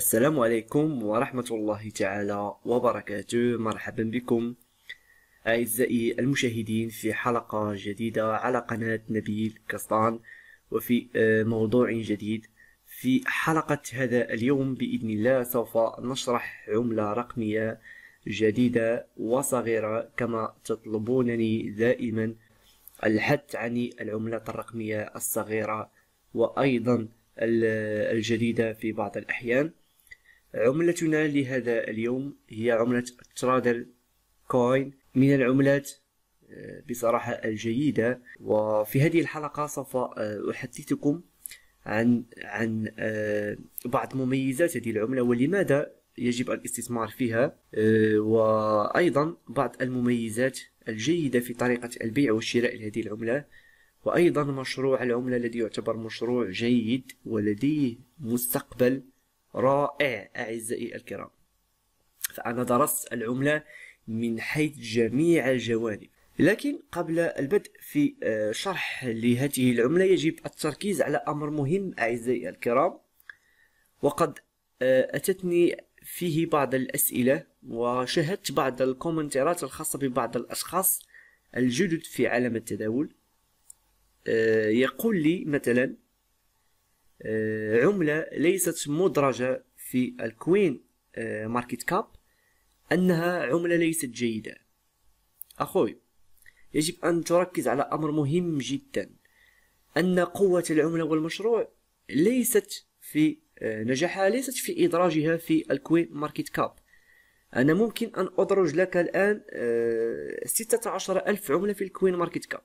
السلام عليكم ورحمة الله تعالى وبركاته مرحبا بكم أعزائي المشاهدين في حلقة جديدة على قناة نبيل كستان وفي آه، موضوع جديد في حلقة هذا اليوم بإذن الله سوف نشرح عملة رقمية جديدة وصغيرة كما تطلبونني دائما الحث عن العملات الرقمية الصغيرة وأيضا الجديدة في بعض الأحيان عملتنا لهذا اليوم هي عملة ترادل كوين من العملات آه، بصراحة الجيدة وفي هذه الحلقة سوف آه، أحدثكم عن عن آه، بعض مميزات هذه العملة ولماذا يجب الاستثمار فيها وأيضا بعض المميزات الجيدة في طريقة البيع والشراء لهذه العملة وأيضا مشروع العملة الذي يعتبر مشروع جيد ولديه مستقبل رائع أعزائي الكرام فأنا درست العملة من حيث جميع الجوانب لكن قبل البدء في آه، شرح لهذه العملة يجب التركيز على أمر مهم أعزائي الكرام وقد آه، أتتني فيه بعض الأسئلة وشاهدت بعض الكومنتات الخاصة ببعض الأشخاص الجدد في عالم التداول آه، يقول لي مثلا آه، عملة ليست مدرجة في الكوين آه، ماركت كاب أنها عملة ليست جيدة أخوي يجب أن تركز على أمر مهم جدا أن قوة العملة والمشروع ليست في آه، نجاحها ليست في إدراجها في الكوين ماركت كاب أنا ممكن أن أدرج لك الآن ستة عشر ألف عملة في الكوين ماركت كاب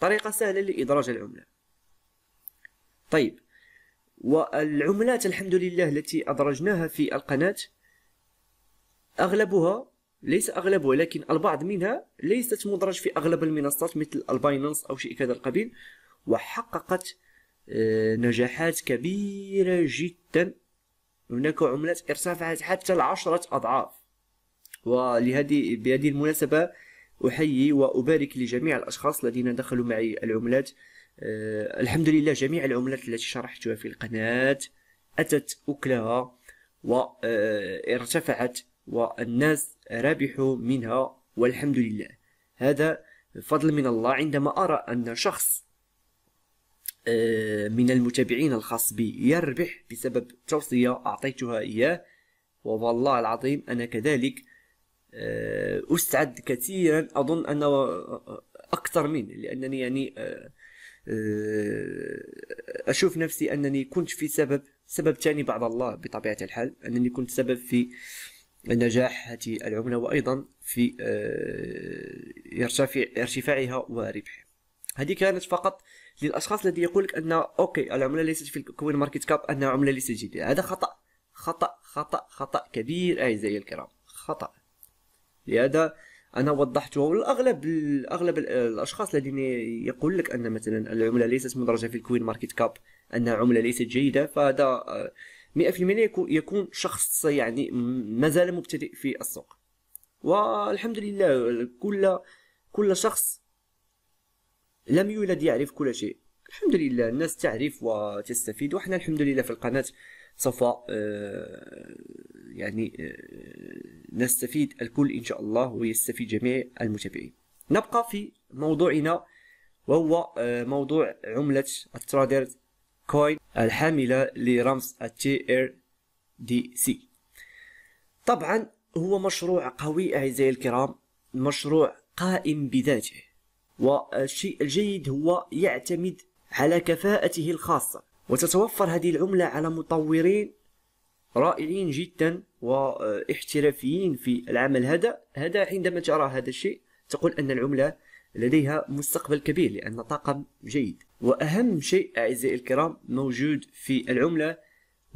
طريقة سهلة لإدراج العملة طيب والعملات الحمد لله التي أدرجناها في القناة أغلبها ليس أغلبها لكن البعض منها ليست مدرج في أغلب المنصات مثل الباينانس أو شيء كذا القبيل وحققت آه، نجاحات كبيرة جدا هناك عملات ارتفعت حتى العشرة أضعاف ولهذه بهذه المناسبة أحيي وأبارك لجميع الأشخاص الذين دخلوا معي العملات أه الحمد لله جميع العملات التي شرحتها في القناة أتت أكلها وارتفعت آه، والناس ربحوا منها والحمد لله هذا فضل من الله عندما أرى أن شخص آه، من المتابعين الخاص بي يربح بسبب توصية أعطيتها إياه والله العظيم أنا كذلك آه، أسعد كثيرا أظن أن أكثر منه لأنني يعني آه، أشوف نفسي أنني كنت في سبب سبب ثاني بعد الله بطبيعة الحال أنني كنت سبب في نجاح هذه العملة وأيضا في ارتفاع آه، ارتفاعها وربحها هذه كانت فقط للأشخاص الذي يقول لك أن أوكي العملة ليست في الكوين ماركت كاب أنها عملة ليست جديدة هذا خطأ خطأ خطأ خطأ كبير أعزائي الكرام خطأ لهذا انا وضحتها والاغلب اغلب الاشخاص الذين يقول لك ان مثلا العمله ليست مدرجه في الكوين ماركت كاب انها عمله ليست جيده فهذا 100% آه، يكون شخص يعني مازال مبتدئ في السوق والحمد لله كل كل شخص لم يولد يعرف كل شيء الحمد لله الناس تعرف وتستفيد وحنا الحمد لله في القناه سوف آه، يعني آه، نستفيد الكل إن شاء الله ويستفيد جميع المتابعين نبقى في موضوعنا وهو آه، موضوع عملة الترادر كوين الحاملة لرمز التي ار دي سي طبعا هو مشروع قوي أعزائي الكرام مشروع قائم بذاته والشيء الجيد هو يعتمد على كفاءته الخاصة وتتوفر هذه العملة على مطورين رائعين جدا واحترافيين في العمل هذا هذا عندما ترى هذا الشيء تقول أن العملة لديها مستقبل كبير لأن طاقم جيد وأهم شيء أعزائي الكرام موجود في العملة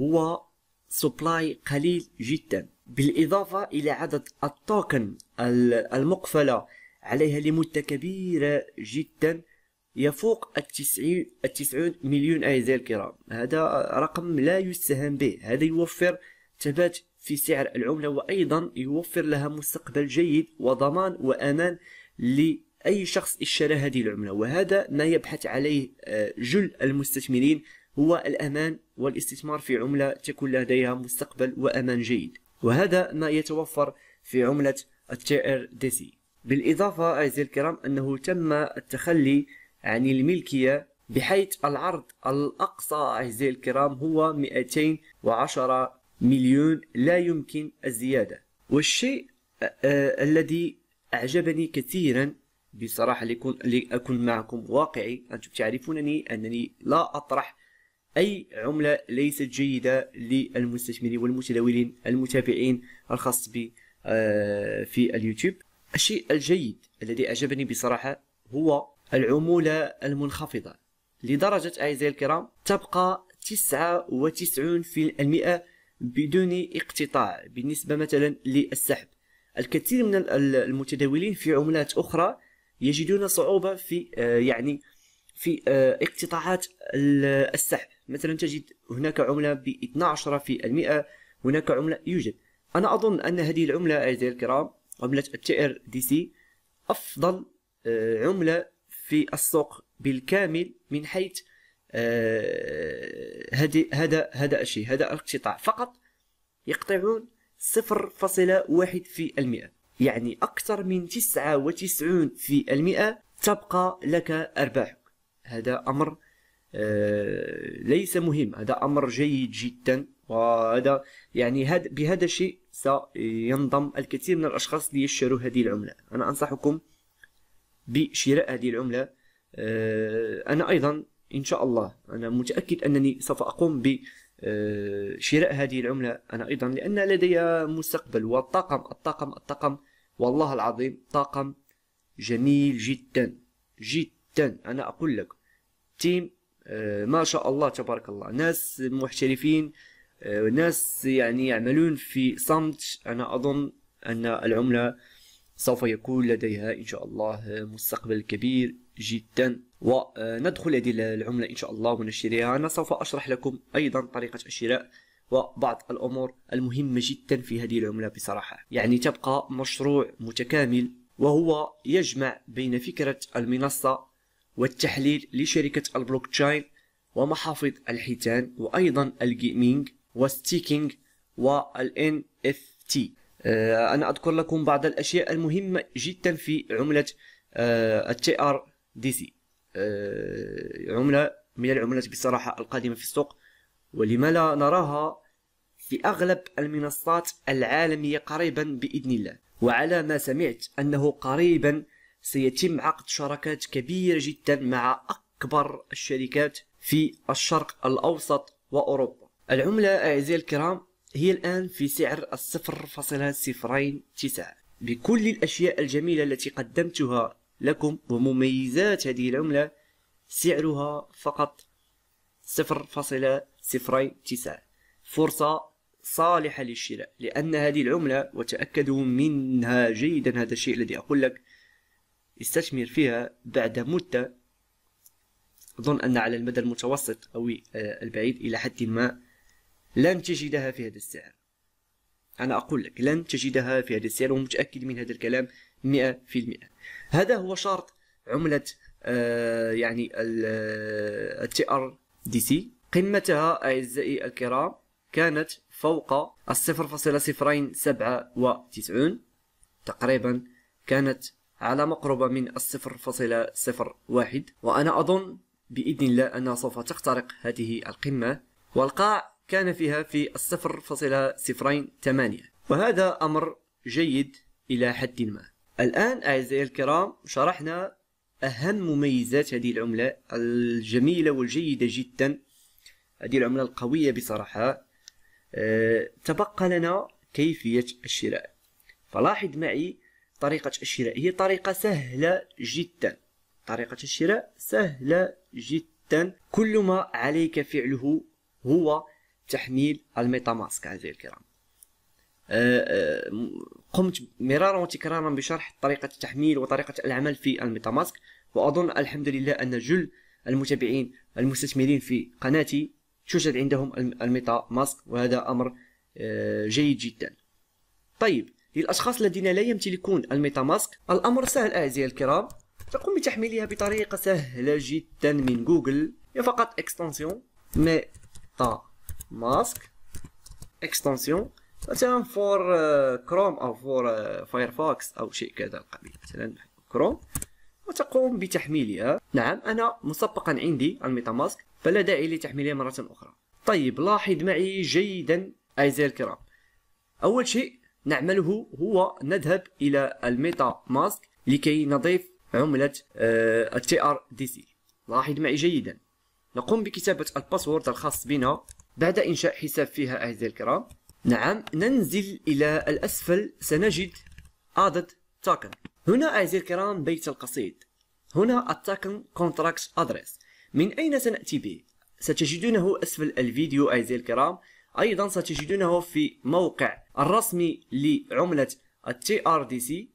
هو سبلاي قليل جدا بالإضافة إلى عدد التوكن المقفلة عليها لمدة كبيرة جدا يفوق التسعين التسعون مليون أعزائي آية الكرام هذا رقم لا يستهان به هذا يوفر ثبات في سعر العملة وأيضا يوفر لها مستقبل جيد وضمان وأمان لأي شخص اشترى هذه العملة وهذا ما يبحث عليه آه، جل المستثمرين هو الأمان والاستثمار في عملة تكون لديها مستقبل وأمان جيد وهذا ما يتوفر في عملة التي ار دي سي بالإضافة أعزائي آية الكرام أنه تم التخلي عن يعني الملكية بحيث العرض الأقصى أعزائي الكرام هو 210 مليون لا يمكن الزيادة والشيء آه، آه، الذي أعجبني كثيرا بصراحة لأكون معكم واقعي أنتم تعرفونني أنني لا أطرح أي عملة ليست جيدة للمستثمرين والمتداولين المتابعين الخاص بي آه، في اليوتيوب الشيء الجيد الذي أعجبني بصراحة هو العمولة المنخفضة لدرجة أعزائي الكرام تبقى 99% بدون اقتطاع بالنسبة مثلا للسحب الكثير من المتداولين في عملات أخرى يجدون صعوبة في آه، يعني في آه، اقتطاعات السحب مثلا تجد هناك عملة ب 12% هناك عملة يوجد أنا أظن أن هذه العملة أعزائي الكرام عملة التي ار دي سي أفضل آه، عملة في السوق بالكامل من حيث آه، هذا هذا الشيء هذا الاقتطاع فقط يقطعون 0.1% يعني أكثر من 99% تبقى لك أرباحك هذا أمر آه، ليس مهم هذا أمر جيد جدا وهذا يعني بهذا الشيء سينضم الكثير من الأشخاص ليشتروا هذه العملة أنا أنصحكم بشراء هذه العملة آه، أنا أيضا إن شاء الله أنا متأكد أنني سوف أقوم ب شراء هذه العملة أنا أيضا لأن لدي مستقبل والطاقم الطاقم الطاقم والله العظيم طاقم جميل جدا جدا أنا أقول لك تيم آه، ما شاء الله تبارك الله ناس محترفين آه، ناس يعني يعملون في صمت أنا أظن أن العملة سوف يكون لديها إن شاء الله مستقبل كبير جدا وندخل هذه العملة إن شاء الله ونشتريها أنا سوف أشرح لكم أيضا طريقة الشراء وبعض الأمور المهمة جدا في هذه العملة بصراحة يعني تبقى مشروع متكامل وهو يجمع بين فكرة المنصة والتحليل لشركة البلوك تشاين ومحافظ الحيتان وأيضا الجيمينج والستيكينج والان اف تي آه، أنا أذكر لكم بعض الأشياء المهمة جدا في عملة التي ار دي سي عملة من العملات بصراحة القادمة في السوق ولما لا نراها في أغلب المنصات العالمية قريبا بإذن الله وعلى ما سمعت أنه قريبا سيتم عقد شراكات كبيرة جدا مع أكبر الشركات في الشرق الأوسط وأوروبا العملة أعزائي الكرام هي الآن في سعر الصفر فاصلة صفرين تسعة بكل الأشياء الجميلة التي قدمتها لكم ومميزات هذه العملة سعرها فقط صفر فاصلة صفرين تسعة فرصة صالحة للشراء لأن هذه العملة وتأكدوا منها جيدا هذا الشيء الذي أقول لك استثمر فيها بعد مدة أظن أن على المدى المتوسط أو آه، البعيد إلى حد ما لن تجدها في هذا السعر أنا أقول لك لن تجدها في هذا السعر ومتأكد من هذا الكلام 100% هذا هو شرط عملة آه يعني آه، التي ار دي سي قمتها أعزائي الكرام كانت فوق الصفر فاصلة صفرين سبعة وتسعون تقريبا كانت على مقربة من الصفر فاصلة صفر واحد وأنا أظن بإذن الله أنها سوف تخترق هذه القمة والقاع كان فيها في الصفر فاصلة صفرين ثمانية وهذا أمر جيد إلى حد ما الآن أعزائي الكرام شرحنا أهم مميزات هذه العملة الجميلة والجيدة جدا هذه العملة القوية بصراحة أه تبقى لنا كيفية الشراء فلاحظ معي طريقة الشراء هي طريقة سهلة جدا طريقة الشراء سهلة جدا كل ما عليك فعله هو تحميل الميتا ماسك اعزائي الكرام أه، أه، قمت مرارا وتكرارا بشرح طريقة التحميل وطريقة العمل في الميتا ماسك وأظن الحمد لله أن جل المتابعين المستثمرين في قناتي توجد عندهم الميتا ماسك وهذا أمر أه، جيد جدا طيب للأشخاص الذين لا يمتلكون الميتا ماسك الأمر سهل أعزائي الكرام تقوم بتحميلها بطريقة سهلة جدا من جوجل فقط اكستنسيون ميتا ماسك اكستنسيون مثلا فور كروم uh, او فور فايرفوكس uh, او شيء كذا القبيل مثلا كروم وتقوم بتحميلها نعم انا مسبقا عندي الميتا ماسك فلا داعي لتحميلها مره اخرى طيب لاحظ معي جيدا اعزائي الكرام اول شيء نعمله هو نذهب الى الميتا ماسك لكي نضيف عمله التي ار دي سي لاحظ معي جيدا نقوم بكتابه الباسورد الخاص بنا بعد إنشاء حساب فيها أعزائي الكرام نعم ننزل إلى الأسفل سنجد عدد تاكن هنا أعزائي الكرام بيت القصيد هنا التاكن كونتراكت أدريس من أين سنأتي به؟ ستجدونه أسفل الفيديو أعزائي الكرام أيضا ستجدونه في موقع الرسمي لعملة التي ار دي سي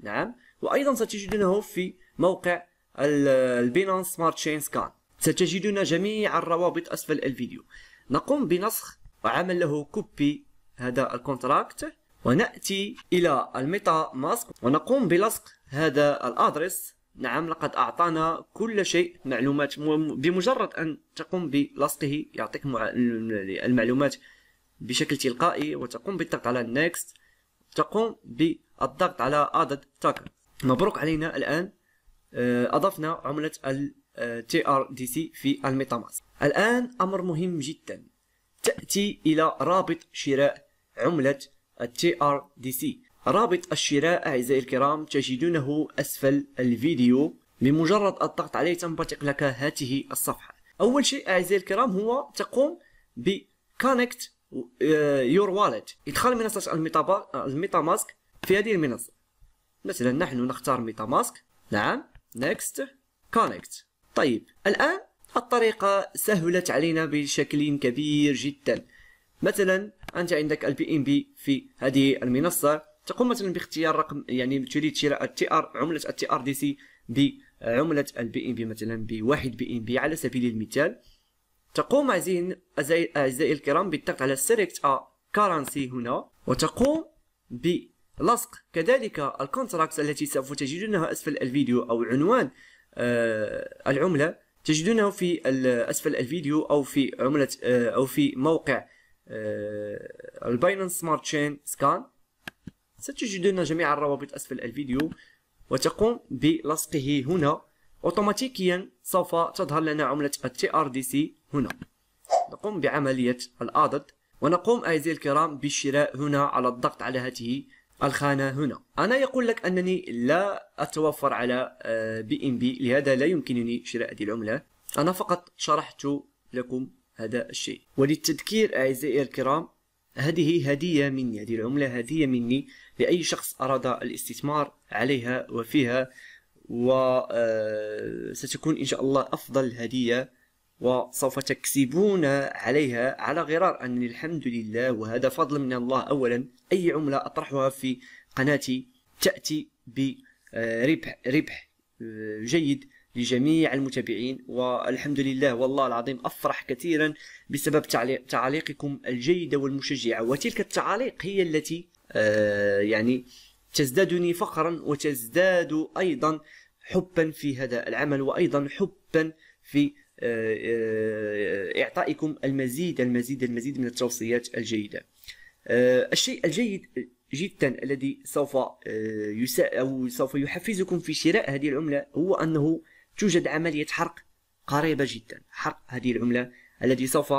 نعم وأيضا ستجدونه في موقع البينانس سمارت تشين سكان ستجدون جميع الروابط أسفل الفيديو نقوم بنسخ وعمل له كوبي هذا الكونتراكت ونأتي إلى الميتا ماسك ونقوم بلصق هذا الأدرس نعم لقد أعطانا كل شيء معلومات بمجرد أن تقوم بلصقه يعطيك المعلومات بشكل تلقائي وتقوم بالضغط على next تقوم بالضغط على ادد tag مبروك علينا الآن آه، أضفنا عملة تي ار دي سي في الميتاماسك الان امر مهم جدا تاتي الى رابط شراء عمله تي ار دي سي رابط الشراء اعزائي الكرام تجدونه اسفل الفيديو بمجرد الضغط عليه تنبثق لك هذه الصفحه اول شيء اعزائي الكرام هو تقوم كونكت يور واليت ادخال منصه الميتا ماسك في هذه المنصه مثلا نحن نختار ميتا ماسك نعم نيكست كونكت طيب الآن الطريقة سهلت علينا بشكل كبير جدا مثلا أنت عندك البي إم بي في هذه المنصة تقوم مثلا باختيار رقم يعني تريد شراء التي ار عملة التي ار دي سي بعملة البي إم بي مثلا بواحد بي إم بي على سبيل المثال تقوم أعزائي الكرام بالضغط على سيلكت ا كارنسي هنا وتقوم بلصق كذلك الكونتراكت التي سوف تجدونها أسفل الفيديو أو عنوان آه، العملة تجدونه في أسفل الفيديو أو في عملة آه، أو في موقع الباينانس سمارت تشين سكان ستجدون جميع الروابط أسفل الفيديو وتقوم بلصقه هنا اوتوماتيكيا سوف تظهر لنا عملة التي ار دي سي هنا نقوم بعملية الآدد ونقوم أعزائي الكرام بالشراء هنا على الضغط على هذه الخانة هنا أنا يقول لك أنني لا أتوفر على بي إم بي لهذا لا يمكنني شراء هذه العملة أنا فقط شرحت لكم هذا الشيء وللتذكير أعزائي الكرام هذه هدية مني هذه العملة هدية مني لأي شخص أراد الاستثمار عليها وفيها وستكون آه، إن شاء الله أفضل هدية وسوف تكسبون عليها على غرار أنني الحمد لله وهذا فضل من الله أولا أي عملة أطرحها في قناتي تأتي بربح ربح آه، جيد لجميع المتابعين والحمد لله والله العظيم أفرح كثيرا بسبب تعليقكم الجيدة والمشجعة وتلك التعاليق هي التي آه، يعني تزدادني فخرا وتزداد أيضا حبا في هذا العمل وأيضا حبا في آه، آه، إعطائكم المزيد المزيد المزيد من التوصيات الجيدة آه، الشيء الجيد جدا الذي سوف يسا أو سوف يحفزكم في شراء هذه العملة هو أنه توجد عملية حرق قريبة جدا حرق هذه العملة الذي سوف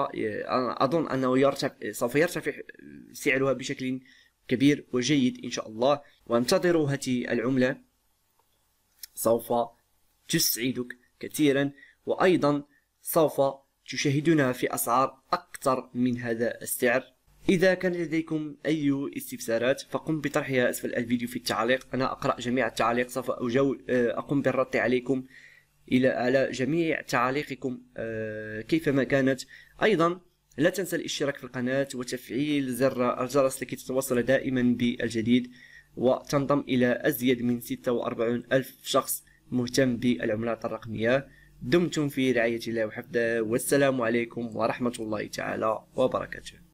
أظن أنه يرتفع سوف يرتفع سعرها بشكل كبير وجيد إن شاء الله وانتظروا هذه العملة سوف تسعدك كثيرا وأيضا سوف تشاهدونها في أسعار أكثر من هذا السعر إذا كان لديكم أي استفسارات فقم بطرحها أسفل الفيديو في التعليق أنا أقرأ جميع التعليق سوف آه، أقوم بالرد عليكم إلى على جميع تعاليقكم آه، كيفما كانت أيضا لا تنسى الاشتراك في القناة وتفعيل زر الجرس لكي تتوصل دائما بالجديد وتنضم إلى أزيد من 46 ألف شخص مهتم بالعملات الرقمية دمتم في رعاية الله وحفظه والسلام عليكم ورحمة الله تعالى وبركاته